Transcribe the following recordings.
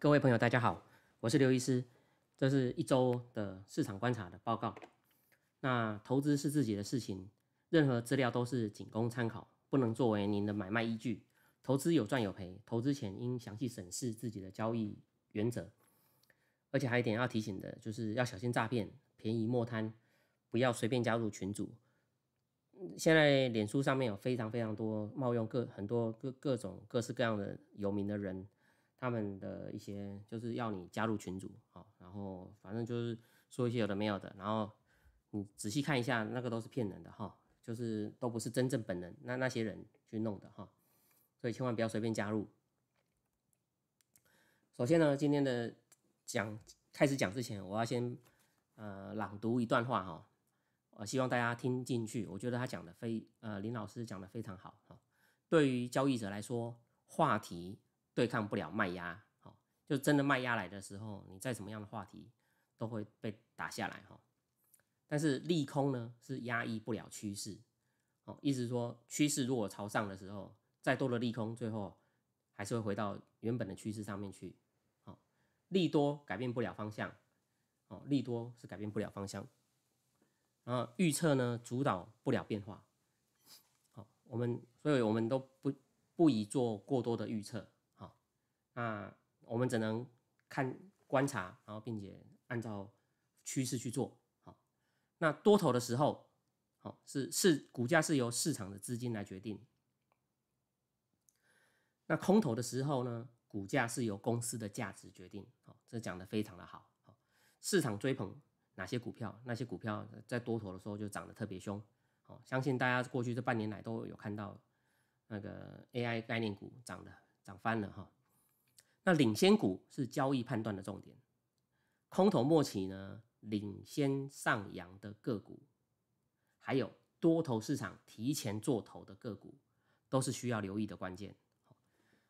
各位朋友，大家好，我是刘医师，这是一周的市场观察的报告。那投资是自己的事情，任何资料都是仅供参考，不能作为您的买卖依据。投资有赚有赔，投资前应详细审视自己的交易原则。而且还一点要提醒的，就是要小心诈骗，便宜莫贪，不要随便加入群组。现在脸书上面有非常非常多冒用各很多各各种各式各样的有名的人。他们的一些就是要你加入群组，好，然后反正就是说一些有的没有的，然后你仔细看一下，那个都是骗人的哈，就是都不是真正本人那那些人去弄的哈，所以千万不要随便加入。首先呢，今天的讲开始讲之前，我要先呃朗读一段话哈，我希望大家听进去，我觉得他讲的非呃林老师讲的非常好哈，对于交易者来说，话题。对抗不了卖压，哦，就真的卖压来的时候，你再什么样的话题都会被打下来哈。但是利空呢是压抑不了趋势，哦，意思说趋势如果朝上的时候，再多的利空最后还是会回到原本的趋势上面去，哦，利多改变不了方向，哦，利多是改变不了方向，然后预测呢主导不了变化，好，我们所以我们都不不宜做过多的预测。那我们只能看观察，然后并且按照趋势去做。好，那多头的时候，好是是股价是由市场的资金来决定。那空头的时候呢，股价是由公司的价值决定。好，这讲的非常的好。好，市场追捧哪些股票，那些股票在多头的时候就涨得特别凶。好，相信大家过去这半年来都有看到那个 AI 概念股涨的涨翻了哈。那领先股是交易判断的重点，空头末期呢，领先上扬的个股，还有多头市场提前做头的个股，都是需要留意的关键。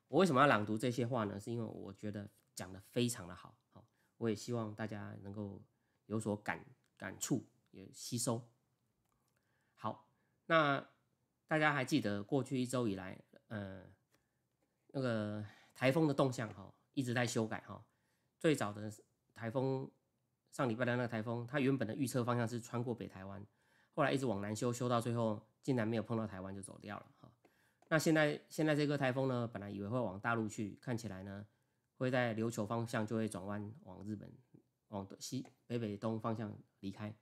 我为什么要朗读这些话呢？是因为我觉得讲的非常的好，好，我也希望大家能够有所感感触，也吸收。好，那大家还记得过去一周以来，呃，那个台风的动向，哈。一直在修改哈，最早的台风上礼拜的那个台风，它原本的预测方向是穿过北台湾，后来一直往南修修到最后，竟然没有碰到台湾就走掉了哈。那现在现在这个台风呢，本来以为会往大陆去，看起来呢会在琉球方向就会转弯往日本往西北北东方向离开，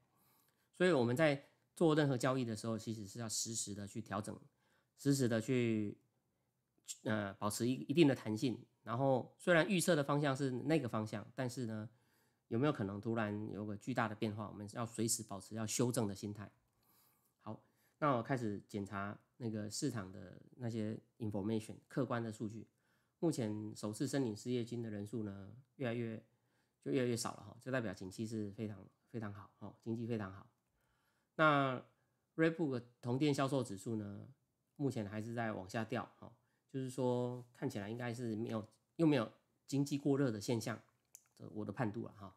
所以我们在做任何交易的时候，其实是要实时的去调整，实时的去呃保持一一定的弹性。然后虽然预测的方向是那个方向，但是呢，有没有可能突然有个巨大的变化？我们要随时保持要修正的心态。好，那我开始检查那个市场的那些 information，客观的数据。目前首次申领失业金的人数呢，越来越就越来越少了哈，这代表景气是非常非常好哦，经济非常好。那 Rebook 同店销售指数呢，目前还是在往下掉哈，就是说看起来应该是没有。又没有经济过热的现象，这我的判断了哈。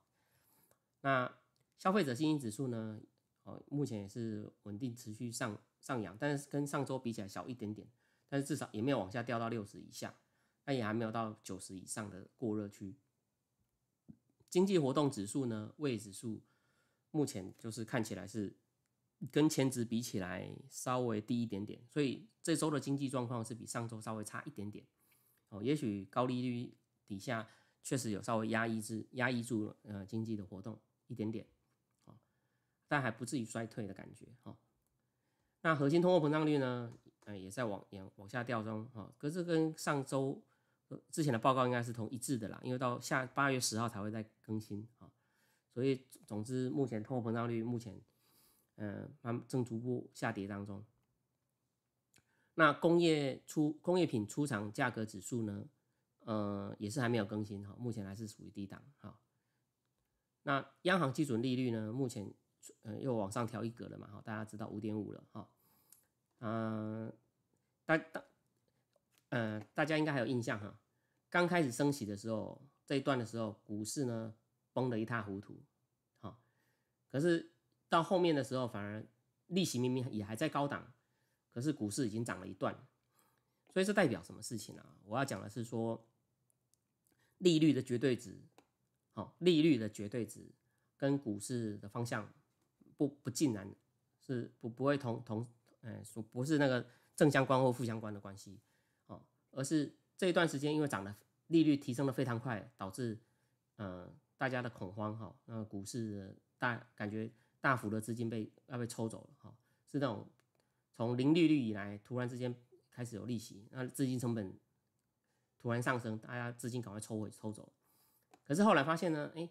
那消费者信心指数呢？哦，目前也是稳定持续上上扬，但是跟上周比起来小一点点，但是至少也没有往下掉到六十以下，那也还没有到九十以上的过热区。经济活动指数呢？位指数目前就是看起来是跟前值比起来稍微低一点点，所以这周的经济状况是比上周稍微差一点点。哦，也许高利率底下确实有稍微压抑住、压抑住呃经济的活动一点点，哦，但还不至于衰退的感觉哈。那核心通货膨胀率呢，呃也在往严往下掉中哦，可是跟上周之前的报告应该是同一致的啦，因为到下八月十号才会再更新啊。所以总之，目前通货膨胀率目前嗯慢正逐步下跌当中。那工业出工业品出厂价格指数呢？呃，也是还没有更新哈，目前还是属于低档哈。那央行基准利率呢？目前嗯又往上调一格了嘛哈，大家知道五点五了哈。嗯，大大嗯大家应该还有印象哈，刚开始升息的时候这一段的时候，股市呢崩得一塌糊涂哈。可是到后面的时候反而利息明明也还在高档。可是股市已经涨了一段，所以这代表什么事情呢？我要讲的是说，利率的绝对值，好，利率的绝对值跟股市的方向不不竟然，是不不会同同，哎，说不是那个正相关或负相关的关系，哦，而是这一段时间因为涨的利率提升的非常快，导致呃大家的恐慌，哈，那股市大感觉大幅的资金被要被抽走了，哈，是那种。从零利率以来，突然之间开始有利息，那资金成本突然上升，大家资金赶快抽回抽走。可是后来发现呢，哎，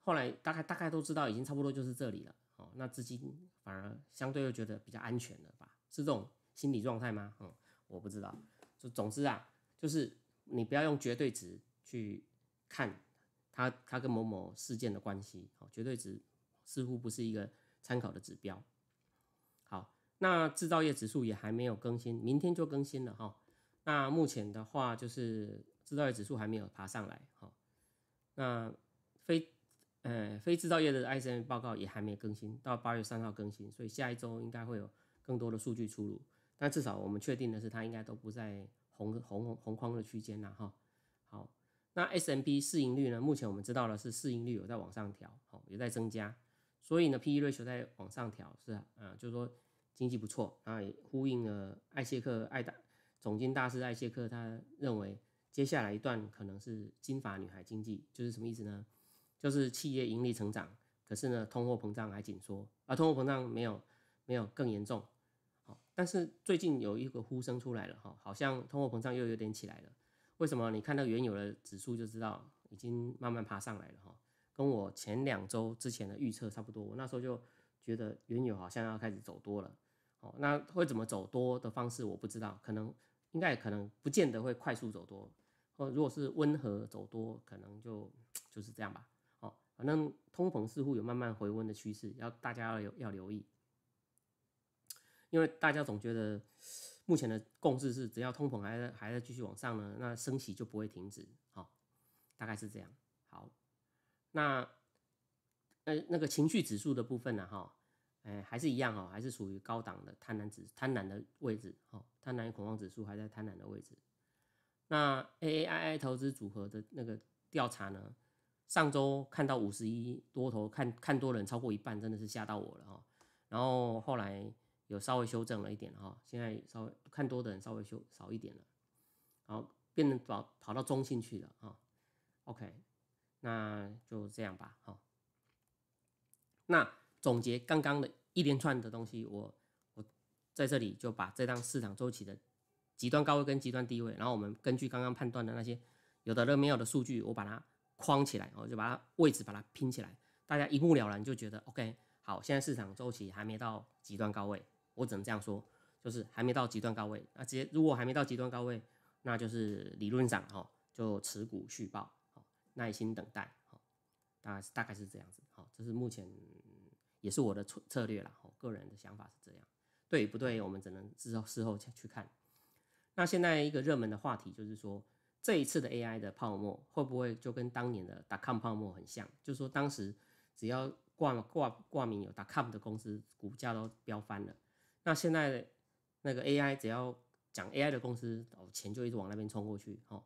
后来大概大概都知道，已经差不多就是这里了。哦，那资金反而相对又觉得比较安全了吧？是这种心理状态吗？嗯，我不知道。就总之啊，就是你不要用绝对值去看它，它跟某某事件的关系。哦，绝对值似乎不是一个参考的指标。那制造业指数也还没有更新，明天就更新了哈。那目前的话，就是制造业指数还没有爬上来哈。那非呃非制造业的 ISM 报告也还没更新，到八月三号更新，所以下一周应该会有更多的数据出炉。但至少我们确定的是，它应该都不在红红红框的区间了哈。好，那 S M B 市盈率呢？目前我们知道的是，市盈率有在往上调，好，也在增加，所以呢，P E ratio 在往上调，是啊，就是说。经济不错，然后也呼应了艾谢克艾大总经大师艾谢克，他认为接下来一段可能是金发女孩经济，就是什么意思呢？就是企业盈利成长，可是呢，通货膨胀还紧缩，而通货膨胀没有没有更严重。好，但是最近有一个呼声出来了，哈，好像通货膨胀又有点起来了。为什么？你看到原有的指数就知道，已经慢慢爬上来了，哈，跟我前两周之前的预测差不多。我那时候就觉得原有好像要开始走多了。哦，那会怎么走多的方式我不知道，可能应该可能不见得会快速走多，哦，如果是温和走多，可能就就是这样吧。好，反正通膨似乎有慢慢回温的趋势，要大家要要留意，因为大家总觉得目前的共识是，只要通膨还在还在继续往上呢，那升息就不会停止。好，大概是这样。好，那呃那个情绪指数的部分呢，哈。哎，还是一样哈，还是属于高档的贪婪指贪婪的位置哈，贪婪恐慌指数还在贪婪的位置。那 A A I I 投资组合的那个调查呢？上周看到五十一多头看看多人超过一半，真的是吓到我了哈。然后后来有稍微修正了一点哈，现在稍微看多的人稍微修少一点了，然后变得跑跑到中性去了哦。OK，那就这样吧哈。那。总结刚刚的一连串的东西，我我在这里就把这张市场周期的极端高位跟极端低位，然后我们根据刚刚判断的那些有的没有的数据，我把它框起来，我就把它位置把它拼起来，大家一目了然，就觉得 OK。好，现在市场周期还没到极端高位，我只能这样说，就是还没到极端高位。那直接如果还没到极端高位，那就是理论上哈，就持股续报，耐心等待，好，大大概是这样子，好，这是目前。也是我的策策略了，哦，个人的想法是这样，对不对？我们只能事后事后去去看。那现在一个热门的话题就是说，这一次的 AI 的泡沫会不会就跟当年的 d o c o m 泡沫很像？就是说，当时只要挂挂挂名有 d o c o m 的公司，股价都飙翻了。那现在那个 AI 只要讲 AI 的公司，哦，钱就一直往那边冲过去，哦，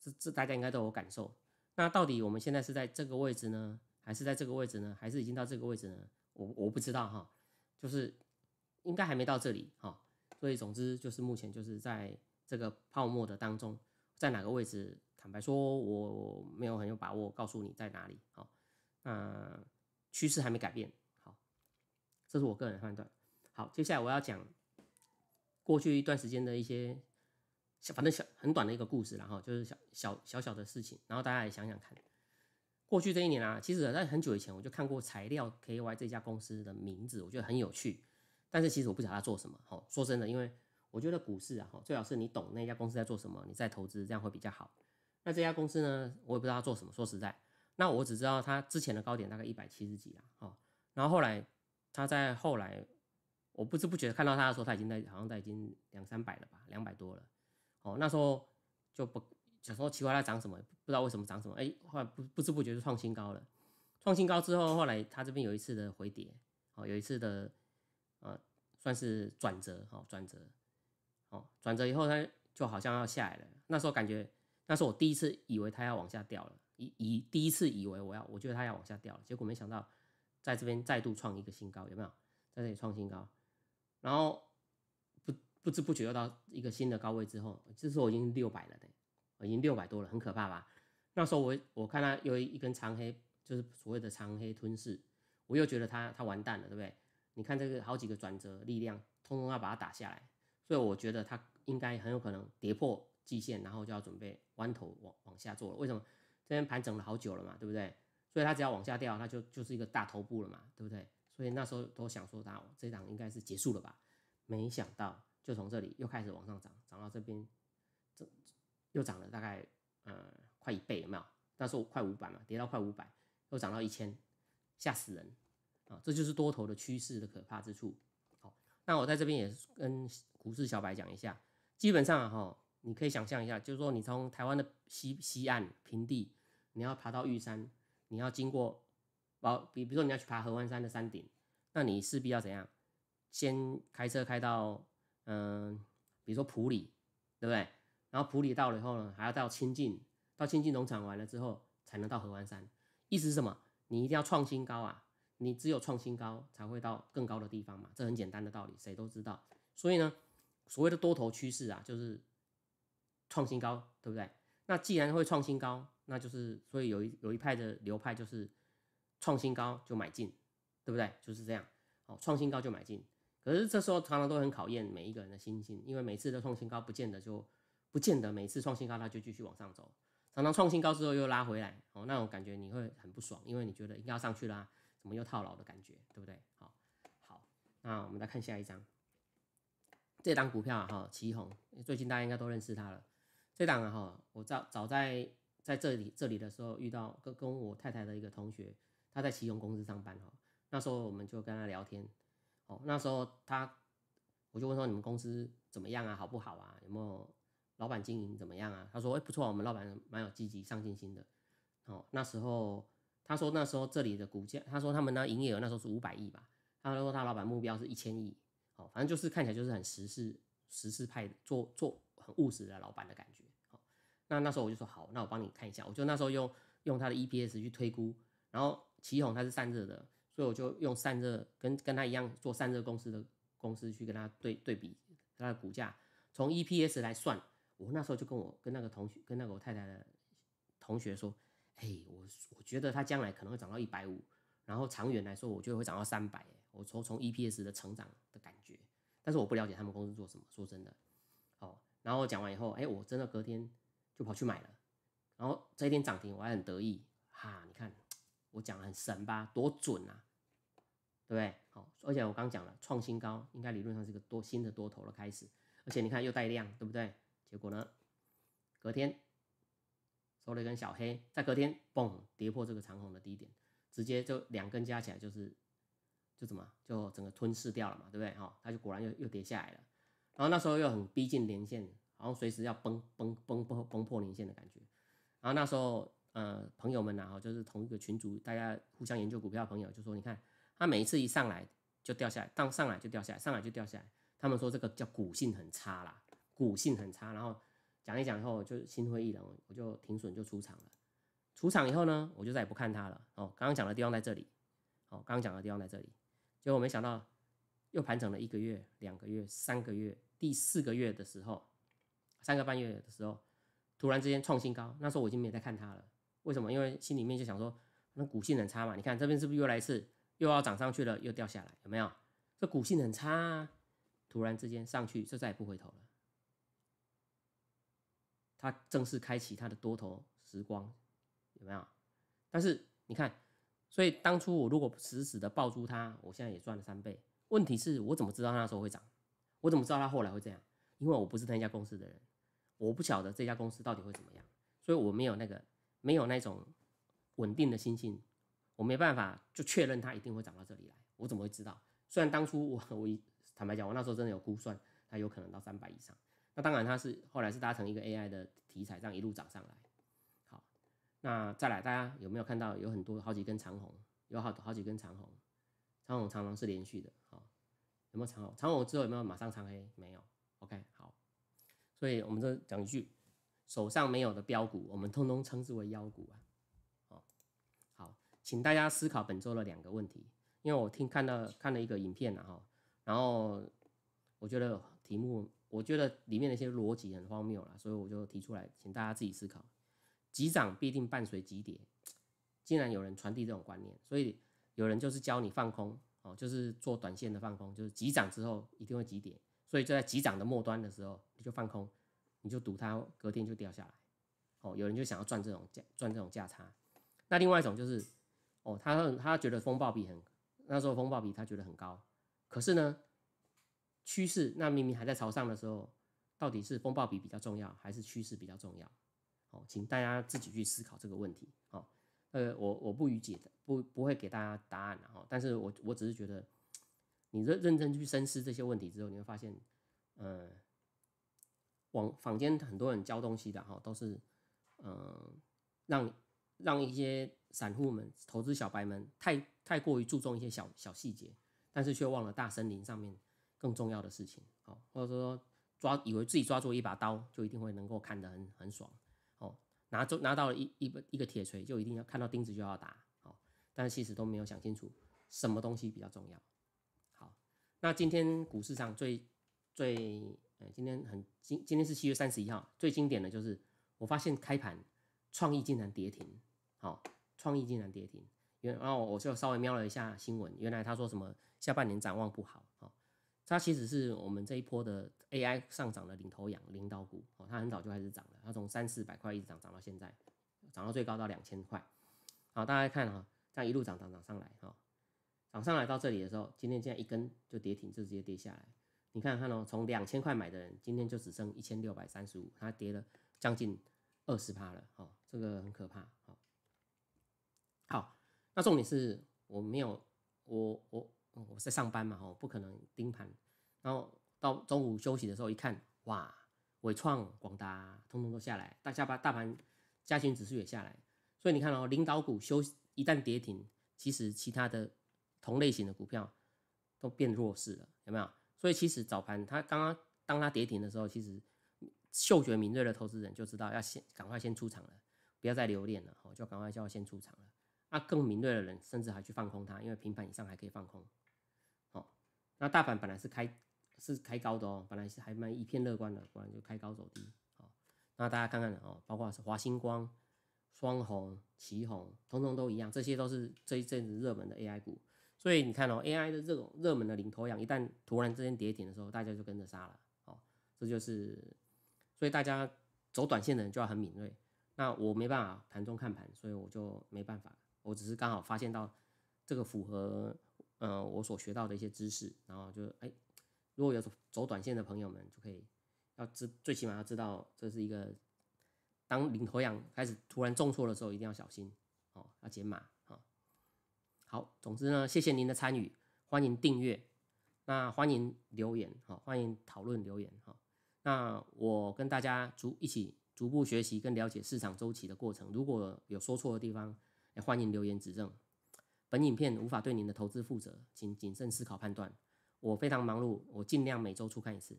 这这大家应该都有感受。那到底我们现在是在这个位置呢？还是在这个位置呢？还是已经到这个位置呢？我我不知道哈，就是应该还没到这里哈，所以总之就是目前就是在这个泡沫的当中，在哪个位置，坦白说我没有很有把握告诉你在哪里。好，那趋势还没改变，好，这是我个人判断。好，接下来我要讲过去一段时间的一些小，反正小很短的一个故事然后就是小小小小的事情，然后大家也想想看。过去这一年啊，其实，在很久以前我就看过材料 KY 这家公司的名字，我觉得很有趣。但是，其实我不晓得他做什么。好，说真的，因为我觉得股市啊，最好是你懂那家公司在做什么，你再投资这样会比较好。那这家公司呢，我也不知道他做什么。说实在，那我只知道他之前的高点大概一百七十几啊，哈。然后后来，他在后来，我不知不觉看到他的时候，他已经在好像在已经两三百了吧，两百多了。哦，那时候就不。小时候奇怪它涨什么，不知道为什么涨什么，哎，后来不不知不觉就创新高了。创新高之后，后来它这边有一次的回跌，哦，有一次的，呃，算是转折，好转折，好转折以后它就好像要下来了。那时候感觉，那时候我第一次以为它要往下掉了，以以第一次以为我要，我觉得它要往下掉了，结果没想到，在这边再度创一个新高，有没有？在这里创新高，然后不不知不觉又到一个新的高位之后，这时候已经六百了呢。已经六百多了，很可怕吧？那时候我我看他有一根长黑，就是所谓的长黑吞噬，我又觉得它它完蛋了，对不对？你看这个好几个转折，力量通通要把它打下来，所以我觉得它应该很有可能跌破季线，然后就要准备弯头往往下做了。为什么这边盘整了好久了嘛，对不对？所以它只要往下掉，那就就是一个大头部了嘛，对不对？所以那时候都想说，它这档应该是结束了吧？没想到就从这里又开始往上涨，涨到这边这。又涨了大概，呃，快一倍有没有？那时候快五百嘛，跌到快五百，又涨到一千，吓死人啊！这就是多头的趋势的可怕之处。好，那我在这边也跟股市小白讲一下，基本上哈，你可以想象一下，就是说你从台湾的西西岸平地，你要爬到玉山，你要经过，包比比如说你要去爬合欢山的山顶，那你势必要怎样？先开车开到，嗯，比如说普里，对不对？然后普里到了以后呢，还要到清境，到清境农场完了之后才能到合欢山。意思是什么？你一定要创新高啊！你只有创新高才会到更高的地方嘛，这很简单的道理，谁都知道。所以呢，所谓的多头趋势啊，就是创新高，对不对？那既然会创新高，那就是所以有一有一派的流派就是创新高就买进，对不对？就是这样，创新高就买进。可是这时候常常都很考验每一个人的心性，因为每次的创新高不见得就。不见得每次创新高它就继续往上走，常常创新高之后又拉回来，哦，那种感觉你会很不爽，因为你觉得应该要上去啦，怎么又套牢的感觉，对不对？好，好，那我们来看下一张，这档股票哈，旗宏，最近大家应该都认识它了。这档哈，我早早在在这里这里的时候遇到，跟跟我太太的一个同学，他在旗宏公司上班哈，那时候我们就跟他聊天，哦，那时候他我就问说你们公司怎么样啊，好不好啊，有没有？老板经营怎么样啊？他说：哎，不错，我们老板蛮有积极上进心的。哦，那时候他说那时候这里的股价，他说他们呢营业额那时候是五百亿吧。他说他老板目标是一千亿。哦，反正就是看起来就是很实实事派做做很务实的老板的感觉。哦，那那时候我就说好，那我帮你看一下。我就那时候用用他的 EPS 去推估，然后祁宏他是散热的，所以我就用散热跟跟他一样做散热公司的公司去跟他对对比他的股价，从 EPS 来算。我那时候就跟我跟那个同学跟那个我太太的同学说，哎，我我觉得它将来可能会涨到一百五，然后长远来说我就会涨到三百。我从从 EPS 的成长的感觉，但是我不了解他们公司做什么。说真的，哦，然后讲完以后，哎，我真的隔天就跑去买了，然后这一天涨停，我还很得意，哈，你看我讲的很神吧？多准啊，对不对？哦，而且我刚讲了创新高，应该理论上是个多新的多头的开始，而且你看又带量，对不对？结果呢？隔天收了一根小黑，在隔天嘣跌破这个长虹的低点，直接就两根加起来就是就怎么就整个吞噬掉了嘛，对不对？哈，它就果然又又跌下来了。然后那时候又很逼近连线，好像随时要崩崩崩崩崩破连线的感觉。然后那时候呃，朋友们啊、哈，就是同一个群组，大家互相研究股票的朋友就说，你看它每一次一上来就掉下来，当上来就掉下来，上来就掉下来。他们说这个叫股性很差啦。股性很差，然后讲一讲以后就心灰意冷，我就停损就出场了。出场以后呢，我就再也不看它了。哦，刚刚讲的地方在这里，哦，刚刚讲的地方在这里。结果没想到又盘整了一个月、两个月、三个月，第四个月的时候，三个半月的时候，突然之间创新高。那时候我已经没再看它了。为什么？因为心里面就想说，那股性很差嘛。你看这边是不是又来一次，又要涨上去了，又掉下来，有没有？这股性很差，啊！突然之间上去就再也不回头了。它正式开启它的多头时光，有没有？但是你看，所以当初我如果死死的抱住它，我现在也赚了三倍。问题是我怎么知道那时候会涨？我怎么知道它后来会这样？因为我不是那家公司的人，我不晓得这家公司到底会怎么样，所以我没有那个没有那种稳定的心性，我没办法就确认它一定会涨到这里来。我怎么会知道？虽然当初我我坦白讲，我那时候真的有估算它有可能到三百以上。那当然，它是后来是搭乘一个 AI 的题材，这样一路涨上来。好，那再来，大家有没有看到有很多好几根长红？有好好几根长红，长红长红是连续的，好，有没有长好？长红之后有没有马上长黑？没有。OK，好。所以我们这讲一句，手上没有的标股，我们通通称之为妖股啊。好，请大家思考本周的两个问题，因为我听看到看了一个影片啊、哈，然后我觉得题目。我觉得里面的一些逻辑很荒谬了，所以我就提出来，请大家自己思考。急涨必定伴随急跌，竟然有人传递这种观念，所以有人就是教你放空，哦，就是做短线的放空，就是急涨之后一定会急跌，所以就在急涨的末端的时候你就放空，你就赌它隔天就掉下来，哦，有人就想要赚这种赚这种价差。那另外一种就是，哦，他他觉得风暴比很那时候风暴比他觉得很高，可是呢？趋势那明明还在朝上的时候，到底是风暴比比较重要，还是趋势比较重要？好，请大家自己去思考这个问题。好，呃，我我不予解，的，不不会给大家答案哈。但是我我只是觉得，你认认真去深思这些问题之后，你会发现，嗯，网坊间很多人教东西的哈，都是嗯让让一些散户们、投资小白们，太太过于注重一些小小细节，但是却忘了大森林上面。更重要的事情，好，或者说抓以为自己抓住一把刀，就一定会能够看得很很爽，哦，拿着拿到了一一一个铁锤，就一定要看到钉子就要打，好，但是其实都没有想清楚什么东西比较重要，好，那今天股市上最最，呃，今天很今今天是七月三十一号，最经典的就是我发现开盘创意竟然跌停，好，创意竟然跌停，原然后我就稍微瞄了一下新闻，原来他说什么下半年展望不好，好。它其实是我们这一波的 AI 上涨的领头羊、领导股哦，它很早就开始涨了，它从三四百块一直涨，涨到现在，涨到最高到两千块。好，大家看哈，这样一路涨涨涨上来哈，涨上来到这里的时候，今天这样一根就跌停，就直接跌下来。你看看哦，从两千块买的人，今天就只剩一千六百三十五，它跌了将近二十趴了哦，这个很可怕。好，好，那重点是我没有，我我我在上班嘛，哦，不可能盯盘。然后到中午休息的时候，一看，哇，伟创、广达通通都下来，大下巴大盘加权指数也下来，所以你看哦，领导股休息一旦跌停，其实其他的同类型的股票都变弱势了，有没有？所以其实早盘它刚刚当它跌停的时候，其实嗅觉敏锐的投资人就知道要先赶快先出场了，不要再留恋了，哦，就赶快就要先出场了。那更敏锐的人甚至还去放空它，因为平盘以上还可以放空。好，那大盘本来是开。是开高的哦，本来是还蛮一片乐观的，果然就开高走低啊。那大家看看哦，包括是华星光、双红、奇红，通通都一样，这些都是这一阵子热门的 AI 股。所以你看哦，AI 的这种热门的领头羊，一旦突然之间跌停的时候，大家就跟着杀了哦。这就是，所以大家走短线的人就要很敏锐。那我没办法盘中看盘，所以我就没办法，我只是刚好发现到这个符合呃我所学到的一些知识，然后就哎。如果有走短线的朋友们，就可以要知最起码要知道，这是一个当领头羊开始突然重挫的时候，一定要小心哦，要减码哈。好，总之呢，谢谢您的参与，欢迎订阅，那欢迎留言哈，欢迎讨论留言哈。那我跟大家逐一起逐步学习跟了解市场周期的过程。如果有说错的地方，欢迎留言指正。本影片无法对您的投资负责，请谨慎思考判断。我非常忙碌，我尽量每周出看一次，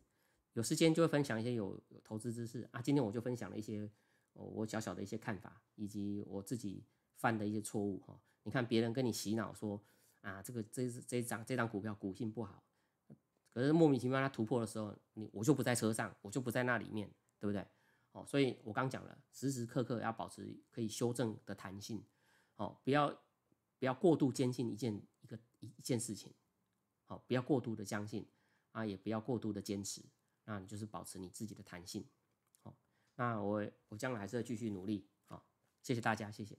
有时间就会分享一些有投资知识啊。今天我就分享了一些我小小的一些看法，以及我自己犯的一些错误哈。你看别人跟你洗脑说啊，这个这这张这张股票股性不好，可是莫名其妙它突破的时候，你我就不在车上，我就不在那里面，对不对？哦，所以我刚讲了，时时刻刻要保持可以修正的弹性，哦，不要不要过度坚信一件一个一一件事情。好，不要过度的相信，啊，也不要过度的坚持，那你就是保持你自己的弹性。好，那我我将来还是要继续努力。好，谢谢大家，谢谢。